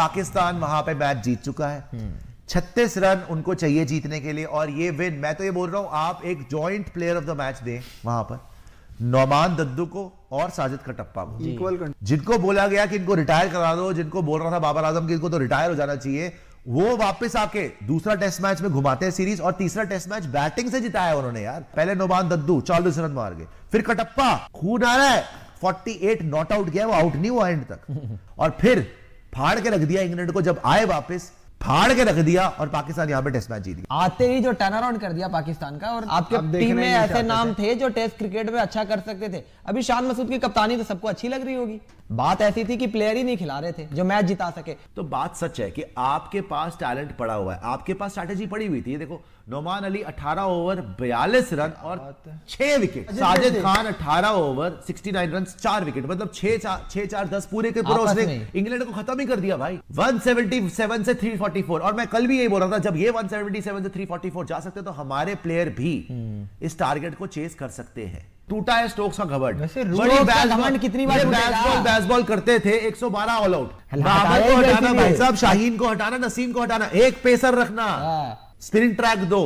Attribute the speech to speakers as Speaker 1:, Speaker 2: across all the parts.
Speaker 1: पाकिस्तान वहां पे मैच जीत चुका है छत्तीस रन उनको चाहिए जीतने के लिए और ये विन मैं तो ये बोल रहा हूं आप एक joint player of the match दें वहां पर नौमान दद्दू को और साजिद कटप्पा को इक्वल जिनको बोला गया कि इनको रिटायर करा दो जिनको बोल रहा था बाबर आजम कि इनको तो रिटायर हो जाना चाहिए वो वापस आके दूसरा टेस्ट मैच में घुमाते हैं सीरीज और तीसरा टेस्ट मैच बैटिंग से जिताया उन्होंने यार पहले नोमान दद्दू चालीस रन मार गए फिर कटप्पा खून आ रहा है 48 नॉट आउट गया वो आउट नहीं हुआ एंड तक और फिर फाड़ के रख दिया इंग्लैंड को जब आए वापस फाड़ के रख दिया और पाकिस्तान यहाँ पे टेस्ट मैच जीत गया आते ही जो टर्न अराउंड कर दिया पाकिस्तान का और आपके आप टीम में ऐसे नाम थे जो टेस्ट क्रिकेट में अच्छा कर सकते थे अभी शान मसूद की कप्तानी तो सबको अच्छी लग रही होगी बात ऐसी थी कि प्लेयर ही नहीं खिला रहे थे जो मैच जिता सके तो बात सच है कि आपके पास टैलेंट पड़ा हुआ है आपके पास स्ट्रैटेजी पड़ी हुई थी देखो नोमान अली 18 ओवर 42 रन और 6 wicket Sajid Khan 18 over 69 run 4 wicket मतलब 6 4 6 4 10 पूरे के पूरे उसने इंग्लैंड को खत्म ही कर दिया भाई 177 से 344 और मैं कल भी यही बोल रहा था जब ये 177 से 344 जा सकते तो हमारे प्लेयर भी हम्म। इस टारगेट को चेस कर सकते हैं टूटा है स्टोक्स का घबट घबट कितनी बार बैसबॉल बैसबॉल करते थे 112 ऑल आउट बाबर को हटाना भाई साहब शाहीन को हटाना नसीम को हटाना एक पेसर रखना स्पिन हाँ। ट्रैक दो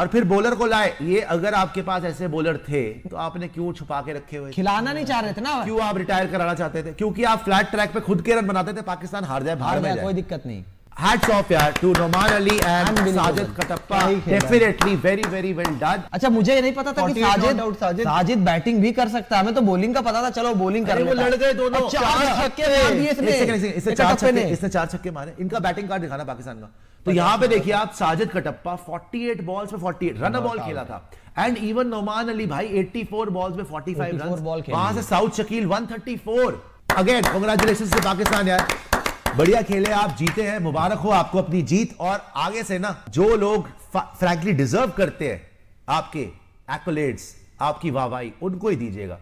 Speaker 1: और फिर बॉलर को लाए ये अगर आपके पास ऐसे बॉलर थे तो आपने क्यों छुपा के रखे हुए खिलाना नहीं चाह रहे थे ना क्यों आप रिटायर कराना चाहते थे क्योंकि आप फ्लैट ट्रैक पे खुद के रन बनाते थे पाकिस्तान हार जाए बाहर में कोई दिक्कत नहीं Hats off यार to Noman Ali and Sajid Kattappa. Definitely very very well done. अच्छा मुझे ये नहीं पता था कि साजिद साजिद साजिद बैटिंग भी कर सकता है हमें तो बॉलिंग का पता था चलो बॉलिंग कर लेता वो लड़ गए दोनों अच्छा, चार हाँ, छक्के मार दिए इसने इसने चार छक्के इसने चार छक्के मारे इनका बैटिंग कार्ड दिखाना पाकिस्तान का तो यहाँ पे देखिए आप साजिद कटप्पा 48 बॉल्स में 48 रन बॉल खेला था एंड इवन नोमान अली भाई 84 बॉल्स में 45 रन वहां से south Shakeel 134 again congratulation to Pakistan यार बढ़िया खेले आप जीते हैं मुबारक हो आपको अपनी जीत और आगे से ना जो लोग फ्रैंकली डिजर्व करते हैं आपके एक्लेट्स आपकी वाहवाही उनको ही दीजिएगा